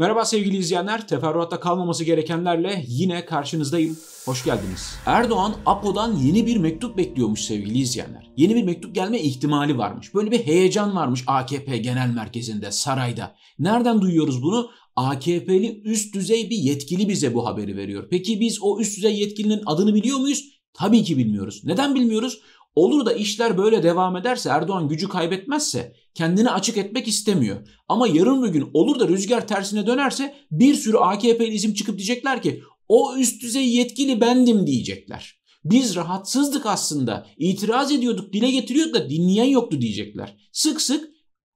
Merhaba sevgili izleyenler, teferruatta kalmaması gerekenlerle yine karşınızdayım. Hoş geldiniz. Erdoğan APO'dan yeni bir mektup bekliyormuş sevgili izleyenler. Yeni bir mektup gelme ihtimali varmış. Böyle bir heyecan varmış AKP genel merkezinde, sarayda. Nereden duyuyoruz bunu? AKP'li üst düzey bir yetkili bize bu haberi veriyor. Peki biz o üst düzey yetkilinin adını biliyor muyuz? Tabii ki bilmiyoruz. Neden bilmiyoruz? Olur da işler böyle devam ederse Erdoğan gücü kaybetmezse kendini açık etmek istemiyor. Ama yarın bir gün olur da rüzgar tersine dönerse bir sürü AKP'li isim çıkıp diyecekler ki o üst düzey yetkili bendim diyecekler. Biz rahatsızdık aslında itiraz ediyorduk dile getiriyorduk da dinleyen yoktu diyecekler. Sık sık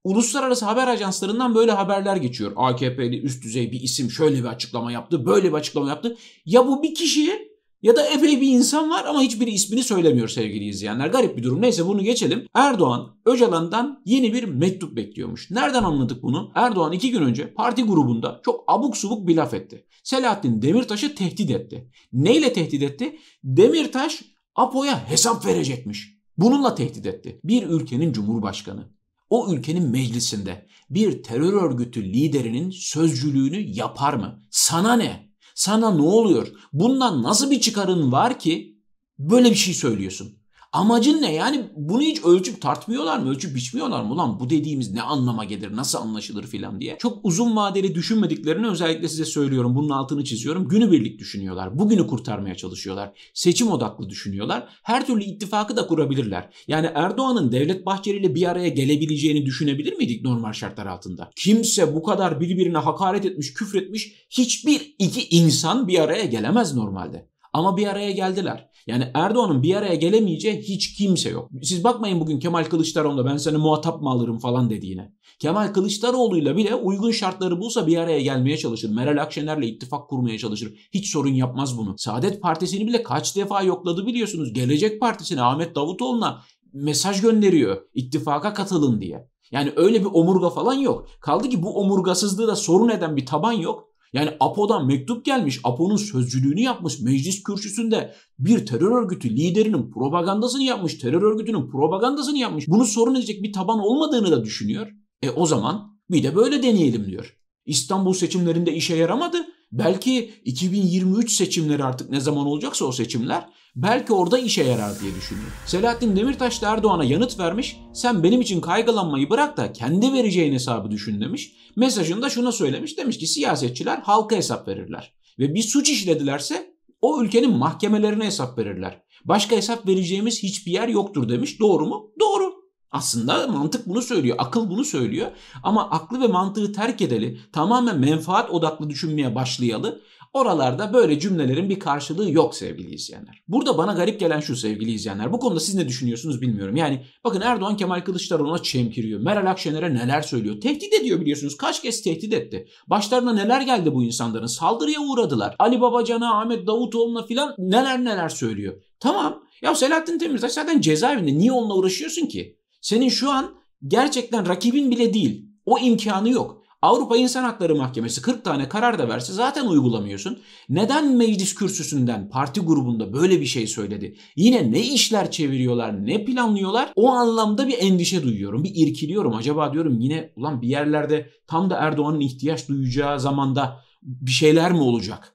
uluslararası haber ajanslarından böyle haberler geçiyor. AKP'li üst düzey bir isim şöyle bir açıklama yaptı böyle bir açıklama yaptı. Ya bu bir kişiye ya da epey bir insan var ama hiçbir ismini söylemiyor sevgili izleyenler. Garip bir durum. Neyse bunu geçelim. Erdoğan Öcalan'dan yeni bir mektup bekliyormuş. Nereden anladık bunu? Erdoğan iki gün önce parti grubunda çok abuk subuk bir laf etti. Selahattin Demirtaş'ı tehdit etti. Neyle tehdit etti? Demirtaş APO'ya hesap verecekmiş. Bununla tehdit etti. Bir ülkenin cumhurbaşkanı o ülkenin meclisinde bir terör örgütü liderinin sözcülüğünü yapar mı? Sana ne? Sana ne oluyor? Bundan nasıl bir çıkarın var ki böyle bir şey söylüyorsun? Amacın ne? Yani bunu hiç ölçüp tartmıyorlar mı? Ölçüp biçmiyorlar mı? Ulan bu dediğimiz ne anlama gelir? Nasıl anlaşılır filan diye. Çok uzun vadeli düşünmediklerini özellikle size söylüyorum. Bunun altını çiziyorum. birlik düşünüyorlar. Bugünü kurtarmaya çalışıyorlar. Seçim odaklı düşünüyorlar. Her türlü ittifakı da kurabilirler. Yani Erdoğan'ın Devlet Bahçeli ile bir araya gelebileceğini düşünebilir miydik normal şartlar altında? Kimse bu kadar birbirine hakaret etmiş, küfretmiş hiçbir iki insan bir araya gelemez normalde. Ama bir araya geldiler. Yani Erdoğan'ın bir araya gelemeyeceği hiç kimse yok. Siz bakmayın bugün Kemal Kılıçdaroğlu'na ben seni muhatap mı alırım falan dediğine. Kemal Kılıçdaroğlu'yla bile uygun şartları bulsa bir araya gelmeye çalışır. Meral Akşener'le ittifak kurmaya çalışır. Hiç sorun yapmaz bunu. Saadet Partisi'ni bile kaç defa yokladı biliyorsunuz. Gelecek Partisi'ne Ahmet Davutoğlu'na mesaj gönderiyor. İttifaka katılın diye. Yani öyle bir omurga falan yok. Kaldı ki bu omurgasızlığı da sorun eden bir taban yok. Yani APO'dan mektup gelmiş, APO'nun sözcülüğünü yapmış meclis kürsüsünde bir terör örgütü liderinin propagandasını yapmış, terör örgütünün propagandasını yapmış. Bunu sorun edecek bir taban olmadığını da düşünüyor. E o zaman bir de böyle deneyelim diyor. İstanbul seçimlerinde işe yaramadı. Belki 2023 seçimleri artık ne zaman olacaksa o seçimler belki orada işe yarar diye düşünüyor. Selahattin Demirtaş da Erdoğan'a yanıt vermiş. Sen benim için kaygılanmayı bırak da kendi vereceğin hesabı düşün demiş. Mesajında şuna söylemiş. Demiş ki siyasetçiler halka hesap verirler. Ve bir suç işledilerse o ülkenin mahkemelerine hesap verirler. Başka hesap vereceğimiz hiçbir yer yoktur demiş. Doğru mu? Aslında mantık bunu söylüyor, akıl bunu söylüyor. Ama aklı ve mantığı terk edeli, tamamen menfaat odaklı düşünmeye başlayalı. Oralarda böyle cümlelerin bir karşılığı yok sevgili izleyenler. Burada bana garip gelen şu sevgili izleyenler. Bu konuda siz ne düşünüyorsunuz bilmiyorum. Yani bakın Erdoğan Kemal Kılıçdaroğlu'na çemkiriyor. Meral Akşener'e neler söylüyor. Tehdit ediyor biliyorsunuz. Kaç kez tehdit etti. Başlarına neler geldi bu insanların. Saldırıya uğradılar. Ali Babacan'a, Ahmet Davutoğlu'na filan neler neler söylüyor. Tamam. Ya Selahattin Demirtaş zaten cezaevinde. Niye onunla uğraşıyorsun ki? Senin şu an gerçekten rakibin bile değil. O imkanı yok. Avrupa İnsan Hakları Mahkemesi 40 tane karar da verse zaten uygulamıyorsun. Neden meclis kürsüsünden parti grubunda böyle bir şey söyledi? Yine ne işler çeviriyorlar, ne planlıyorlar? O anlamda bir endişe duyuyorum, bir irkiliyorum. Acaba diyorum yine ulan bir yerlerde tam da Erdoğan'ın ihtiyaç duyacağı zamanda bir şeyler mi olacak?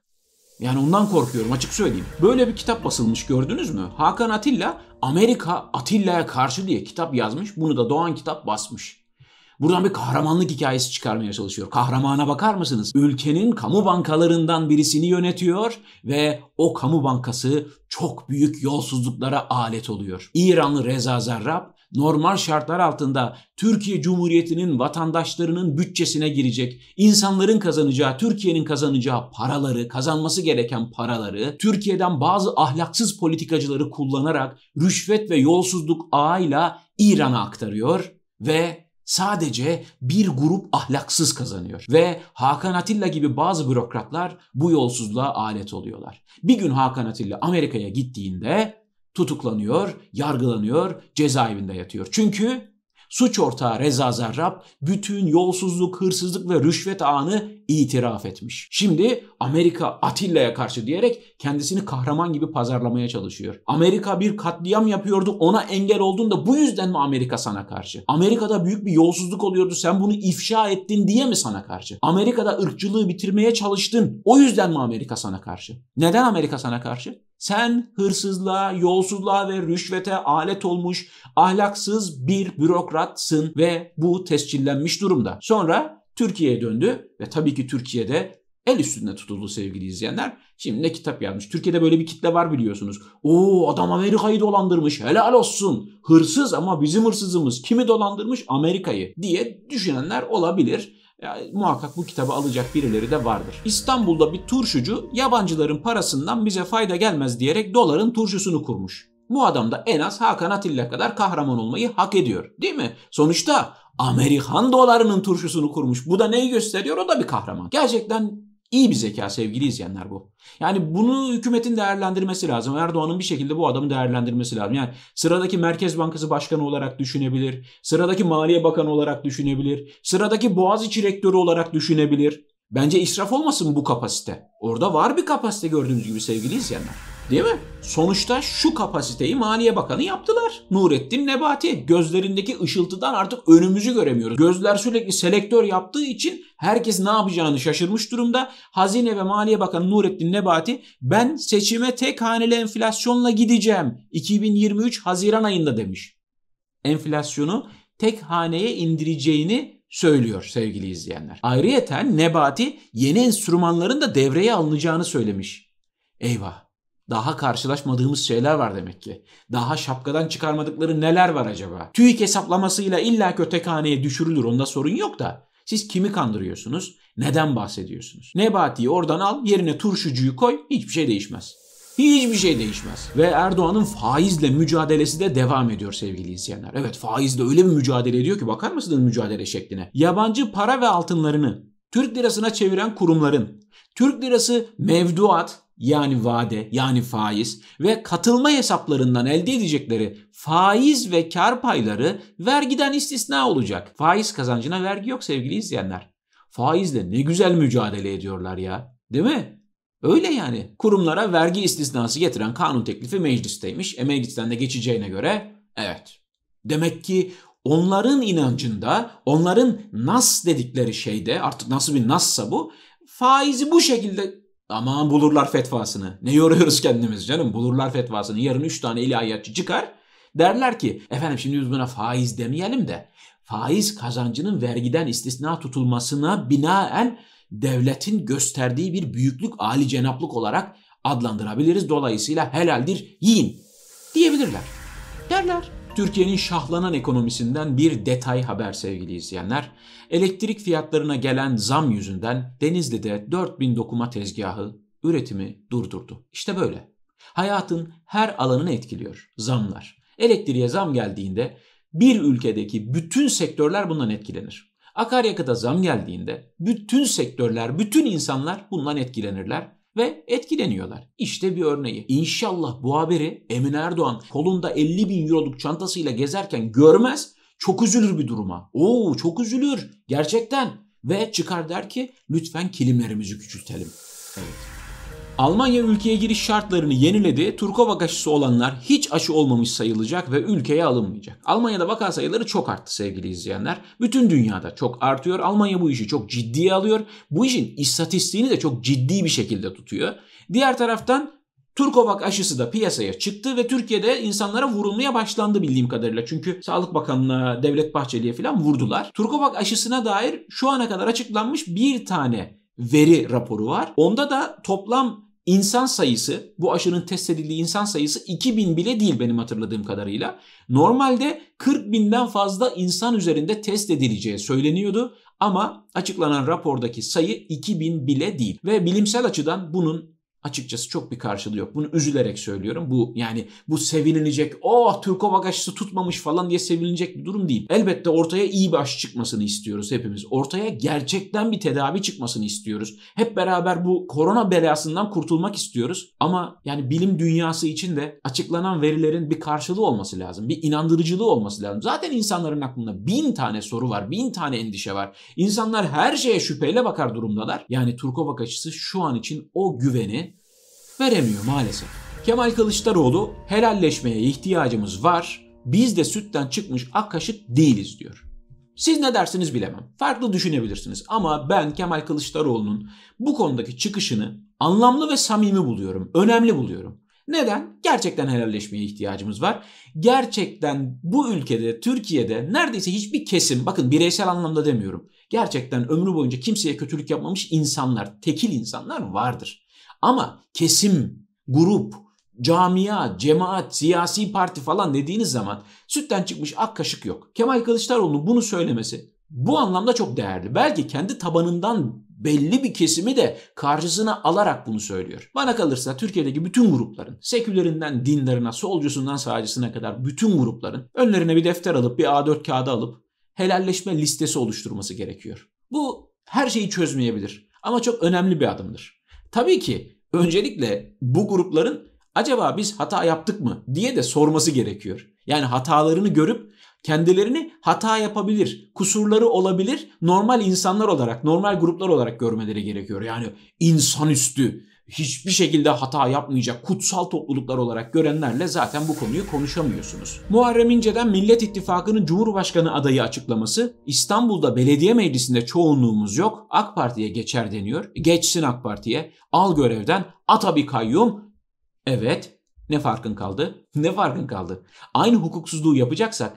Yani ondan korkuyorum açık söyleyeyim. Böyle bir kitap basılmış gördünüz mü? Hakan Atilla Amerika Atilla'ya karşı diye kitap yazmış. Bunu da Doğan kitap basmış. Buradan bir kahramanlık hikayesi çıkarmaya çalışıyor. Kahramana bakar mısınız? Ülkenin kamu bankalarından birisini yönetiyor ve o kamu bankası çok büyük yolsuzluklara alet oluyor. İranlı Reza Zarrab normal şartlar altında Türkiye Cumhuriyeti'nin vatandaşlarının bütçesine girecek, insanların kazanacağı, Türkiye'nin kazanacağı paraları, kazanması gereken paraları, Türkiye'den bazı ahlaksız politikacıları kullanarak rüşvet ve yolsuzluk ağıyla İran'a aktarıyor ve Sadece bir grup ahlaksız kazanıyor ve Hakan Atilla gibi bazı bürokratlar bu yolsuzluğa alet oluyorlar. Bir gün Hakan Atilla Amerika'ya gittiğinde tutuklanıyor, yargılanıyor, cezaevinde yatıyor. Çünkü suç ortağı Reza Zarrab bütün yolsuzluk, hırsızlık ve rüşvet ağını itiraf etmiş. Şimdi Amerika Atilla'ya karşı diyerek kendisini kahraman gibi pazarlamaya çalışıyor. Amerika bir katliam yapıyordu ona engel oldun da bu yüzden mi Amerika sana karşı? Amerika'da büyük bir yolsuzluk oluyordu sen bunu ifşa ettin diye mi sana karşı? Amerika'da ırkçılığı bitirmeye çalıştın o yüzden mi Amerika sana karşı? Neden Amerika sana karşı? Sen hırsızlığa, yolsuzluğa ve rüşvete alet olmuş ahlaksız bir bürokratsın ve bu tescillenmiş durumda. Sonra Türkiye'ye döndü ve tabii ki Türkiye'de el üstünde tutuldu sevgili izleyenler. Şimdi ne kitap yazmış. Türkiye'de böyle bir kitle var biliyorsunuz. Oo adam Amerika'yı dolandırmış helal olsun. Hırsız ama bizim hırsızımız kimi dolandırmış Amerika'yı diye düşünenler olabilir yani muhakkak bu kitabı alacak birileri de vardır. İstanbul'da bir turşucu yabancıların parasından bize fayda gelmez diyerek doların turşusunu kurmuş. Bu adam da en az Hakan Atilla kadar kahraman olmayı hak ediyor. Değil mi? Sonuçta Amerikan dolarının turşusunu kurmuş. Bu da neyi gösteriyor? O da bir kahraman. Gerçekten İyi bir zeka sevgili izleyenler bu. Yani bunu hükümetin değerlendirmesi lazım. Erdoğan'ın bir şekilde bu adamı değerlendirmesi lazım. Yani sıradaki Merkez Bankası Başkanı olarak düşünebilir. Sıradaki Maliye Bakanı olarak düşünebilir. Sıradaki Boğaziçi Rektörü olarak düşünebilir. Bence israf olmasın bu kapasite. Orada var bir kapasite gördüğünüz gibi sevgili izleyenler. Değil mi? Sonuçta şu kapasiteyi Maliye Bakanı yaptılar. Nurettin Nebati. Gözlerindeki ışıltıdan artık önümüzü göremiyoruz. Gözler sürekli selektör yaptığı için herkes ne yapacağını şaşırmış durumda. Hazine ve Maliye Bakanı Nurettin Nebati ben seçime tek haneli enflasyonla gideceğim 2023 Haziran ayında demiş. Enflasyonu tek haneye indireceğini söylüyor sevgili izleyenler. Ayrıyeten Nebati yeni enstrümanların da devreye alınacağını söylemiş. Eyvah daha karşılaşmadığımız şeyler var demek ki. Daha şapkadan çıkarmadıkları neler var acaba? TÜİK hesaplamasıyla illa kötekhaneye düşürülür onda sorun yok da. Siz kimi kandırıyorsunuz? Neden bahsediyorsunuz? Nebati'yi oradan al yerine turşucuyu koy hiçbir şey değişmez. Hiçbir şey değişmez. Ve Erdoğan'ın faizle mücadelesi de devam ediyor sevgili izleyenler. Evet faizle öyle bir mücadele ediyor ki bakar mısınız mücadele şekline? Yabancı para ve altınlarını Türk lirasına çeviren kurumların, Türk lirası mevduat, yani vade yani faiz ve katılma hesaplarından elde edecekleri faiz ve kar payları vergiden istisna olacak. Faiz kazancına vergi yok sevgili izleyenler. Faizle ne güzel mücadele ediyorlar ya. Değil mi? Öyle yani. Kurumlara vergi istisnası getiren kanun teklifi meclisteymiş. E meclisten de geçeceğine göre evet. Demek ki onların inancında, onların nas dedikleri şeyde artık nasıl bir nassa bu faizi bu şekilde Aman bulurlar fetvasını. Ne yoruyoruz kendimiz canım? Bulurlar fetvasını. Yarın 3 tane ilahiyatçı çıkar. Derler ki efendim şimdi biz buna faiz demeyelim de faiz kazancının vergiden istisna tutulmasına binaen devletin gösterdiği bir büyüklük, ali cenaplık olarak adlandırabiliriz. Dolayısıyla helaldir, yiyin diyebilirler. Derler. Türkiye'nin şahlanan ekonomisinden bir detay haber sevgili izleyenler. Elektrik fiyatlarına gelen zam yüzünden Denizli'de 4000 dokuma tezgahı üretimi durdurdu. İşte böyle. Hayatın her alanını etkiliyor zamlar. Elektriğe zam geldiğinde bir ülkedeki bütün sektörler bundan etkilenir. Akaryakıta zam geldiğinde bütün sektörler, bütün insanlar bundan etkilenirler ve etkileniyorlar. İşte bir örneği. İnşallah bu haberi Emin Erdoğan kolunda 50 bin euroluk çantasıyla gezerken görmez çok üzülür bir duruma. Oo çok üzülür gerçekten. Ve çıkar der ki lütfen kilimlerimizi küçültelim. Evet. Almanya ülkeye giriş şartlarını yeniledi. Turkovak aşısı olanlar hiç aşı olmamış sayılacak ve ülkeye alınmayacak. Almanya'da vaka sayıları çok arttı sevgili izleyenler. Bütün dünyada çok artıyor. Almanya bu işi çok ciddiye alıyor. Bu işin istatistiğini de çok ciddi bir şekilde tutuyor. Diğer taraftan Turkovak aşısı da piyasaya çıktı ve Türkiye'de insanlara vurulmaya başlandı bildiğim kadarıyla. Çünkü Sağlık Bakanlığı, Devlet Bahçeli'ye falan vurdular. Turkovak aşısına dair şu ana kadar açıklanmış bir tane veri raporu var. Onda da toplam İnsan sayısı bu aşının test edildiği insan sayısı 2000 bile değil benim hatırladığım kadarıyla. Normalde 40 binden fazla insan üzerinde test edileceği söyleniyordu ama açıklanan rapordaki sayı 2000 bile değil ve bilimsel açıdan bunun açıkçası çok bir karşılığı yok. Bunu üzülerek söylüyorum. Bu yani bu sevinilecek, oh Türkova aşısı tutmamış falan diye sevinilecek bir durum değil. Elbette ortaya iyi bir aşı çıkmasını istiyoruz hepimiz. Ortaya gerçekten bir tedavi çıkmasını istiyoruz. Hep beraber bu korona belasından kurtulmak istiyoruz. Ama yani bilim dünyası için de açıklanan verilerin bir karşılığı olması lazım. Bir inandırıcılığı olması lazım. Zaten insanların aklında bin tane soru var, bin tane endişe var. İnsanlar her şeye şüpheyle bakar durumdalar. Yani Turkova aşısı şu an için o güveni veremiyor maalesef. Kemal Kılıçdaroğlu helalleşmeye ihtiyacımız var. Biz de sütten çıkmış ak kaşık değiliz diyor. Siz ne dersiniz bilemem. Farklı düşünebilirsiniz ama ben Kemal Kılıçdaroğlu'nun bu konudaki çıkışını anlamlı ve samimi buluyorum. Önemli buluyorum. Neden? Gerçekten helalleşmeye ihtiyacımız var. Gerçekten bu ülkede, Türkiye'de neredeyse hiçbir kesim, bakın bireysel anlamda demiyorum. Gerçekten ömrü boyunca kimseye kötülük yapmamış insanlar, tekil insanlar vardır. Ama kesim, grup, camia, cemaat, siyasi parti falan dediğiniz zaman sütten çıkmış ak kaşık yok. Kemal Kılıçdaroğlu'nun bunu söylemesi bu anlamda çok değerli. Belki kendi tabanından belli bir kesimi de karşısına alarak bunu söylüyor. Bana kalırsa Türkiye'deki bütün grupların, sekülerinden dinlerine, solcusundan sağcısına kadar bütün grupların önlerine bir defter alıp bir A4 kağıdı alıp helalleşme listesi oluşturması gerekiyor. Bu her şeyi çözmeyebilir ama çok önemli bir adımdır. Tabii ki öncelikle bu grupların acaba biz hata yaptık mı diye de sorması gerekiyor. Yani hatalarını görüp kendilerini hata yapabilir, kusurları olabilir, normal insanlar olarak, normal gruplar olarak görmeleri gerekiyor. Yani insanüstü hiçbir şekilde hata yapmayacak kutsal topluluklar olarak görenlerle zaten bu konuyu konuşamıyorsunuz. Muharrem İnce'den Millet İttifakı'nın Cumhurbaşkanı adayı açıklaması İstanbul'da belediye meclisinde çoğunluğumuz yok AK Parti'ye geçer deniyor. Geçsin AK Parti'ye al görevden ata bir kayyum. Evet ne farkın kaldı? Ne farkın kaldı? Aynı hukuksuzluğu yapacaksak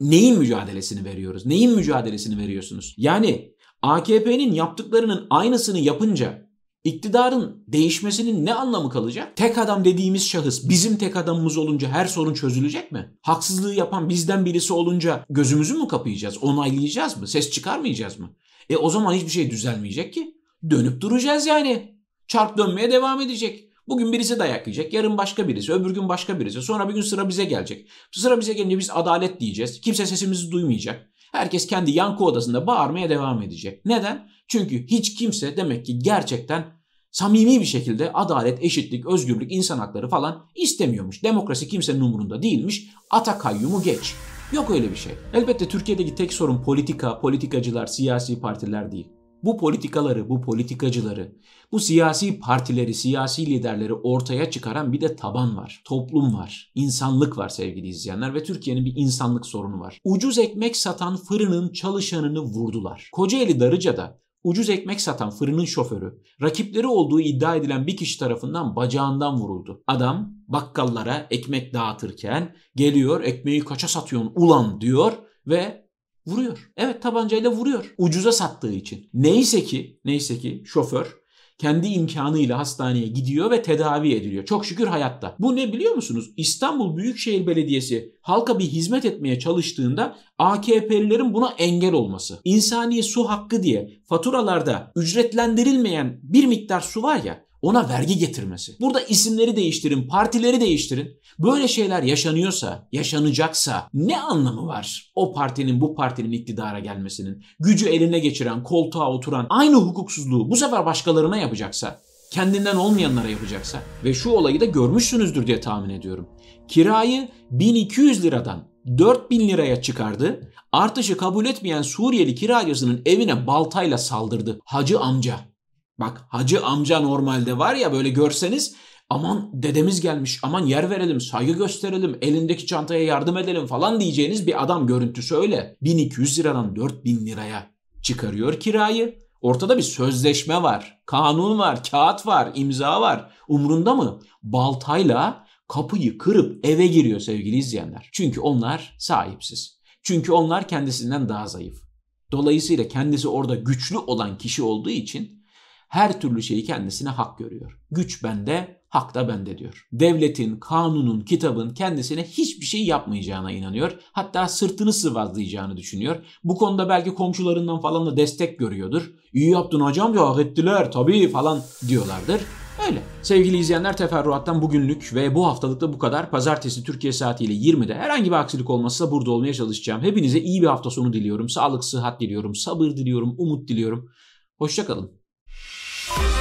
neyin mücadelesini veriyoruz? Neyin mücadelesini veriyorsunuz? Yani AKP'nin yaptıklarının aynısını yapınca İktidarın değişmesinin ne anlamı kalacak? Tek adam dediğimiz şahıs bizim tek adamımız olunca her sorun çözülecek mi? Haksızlığı yapan bizden birisi olunca gözümüzü mü kapayacağız? Onaylayacağız mı? Ses çıkarmayacağız mı? E o zaman hiçbir şey düzelmeyecek ki. Dönüp duracağız yani. Çark dönmeye devam edecek. Bugün birisi dayak yiyecek, yarın başka birisi, öbür gün başka birisi, sonra bir gün sıra bize gelecek. Sıra bize gelince biz adalet diyeceğiz. Kimse sesimizi duymayacak. Herkes kendi yankı odasında bağırmaya devam edecek. Neden? Çünkü hiç kimse demek ki gerçekten samimi bir şekilde adalet, eşitlik, özgürlük, insan hakları falan istemiyormuş. Demokrasi kimsenin umurunda değilmiş. Atakayyumu geç. Yok öyle bir şey. Elbette Türkiye'deki tek sorun politika, politikacılar, siyasi partiler değil bu politikaları, bu politikacıları, bu siyasi partileri, siyasi liderleri ortaya çıkaran bir de taban var. Toplum var. insanlık var sevgili izleyenler ve Türkiye'nin bir insanlık sorunu var. Ucuz ekmek satan fırının çalışanını vurdular. Kocaeli Darıca'da ucuz ekmek satan fırının şoförü rakipleri olduğu iddia edilen bir kişi tarafından bacağından vuruldu. Adam bakkallara ekmek dağıtırken geliyor ekmeği kaça satıyorsun ulan diyor ve Vuruyor. Evet tabancayla vuruyor. Ucuza sattığı için. Neyse ki, neyse ki şoför kendi imkanıyla hastaneye gidiyor ve tedavi ediliyor. Çok şükür hayatta. Bu ne biliyor musunuz? İstanbul Büyükşehir Belediyesi halka bir hizmet etmeye çalıştığında AKP'lilerin buna engel olması. İnsani su hakkı diye faturalarda ücretlendirilmeyen bir miktar su var ya ona vergi getirmesi. Burada isimleri değiştirin, partileri değiştirin. Böyle şeyler yaşanıyorsa, yaşanacaksa ne anlamı var? O partinin bu partinin iktidara gelmesinin, gücü eline geçiren, koltuğa oturan aynı hukuksuzluğu bu sefer başkalarına yapacaksa, kendinden olmayanlara yapacaksa ve şu olayı da görmüşsünüzdür diye tahmin ediyorum. Kirayı 1200 liradan 4000 liraya çıkardı. Artışı kabul etmeyen Suriyeli kiracısının evine baltayla saldırdı. Hacı amca. Bak hacı amca normalde var ya böyle görseniz aman dedemiz gelmiş aman yer verelim saygı gösterelim elindeki çantaya yardım edelim falan diyeceğiniz bir adam görüntüsü öyle. 1200 liradan 4000 liraya çıkarıyor kirayı. Ortada bir sözleşme var, kanun var, kağıt var, imza var. Umrunda mı? Baltayla kapıyı kırıp eve giriyor sevgili izleyenler. Çünkü onlar sahipsiz. Çünkü onlar kendisinden daha zayıf. Dolayısıyla kendisi orada güçlü olan kişi olduğu için her türlü şeyi kendisine hak görüyor. Güç bende, hak da bende diyor. Devletin, kanunun, kitabın kendisine hiçbir şey yapmayacağına inanıyor. Hatta sırtını sıvazlayacağını düşünüyor. Bu konuda belki komşularından falan da destek görüyordur. İyi yaptın hocam ya hak ettiler tabii falan diyorlardır. Öyle. Sevgili izleyenler teferruattan bugünlük ve bu haftalıkta bu kadar. Pazartesi Türkiye saatiyle 20'de herhangi bir aksilik olmazsa burada olmaya çalışacağım. Hepinize iyi bir hafta sonu diliyorum. Sağlık, sıhhat diliyorum. Sabır diliyorum. Umut diliyorum. Hoşçakalın. Thank you.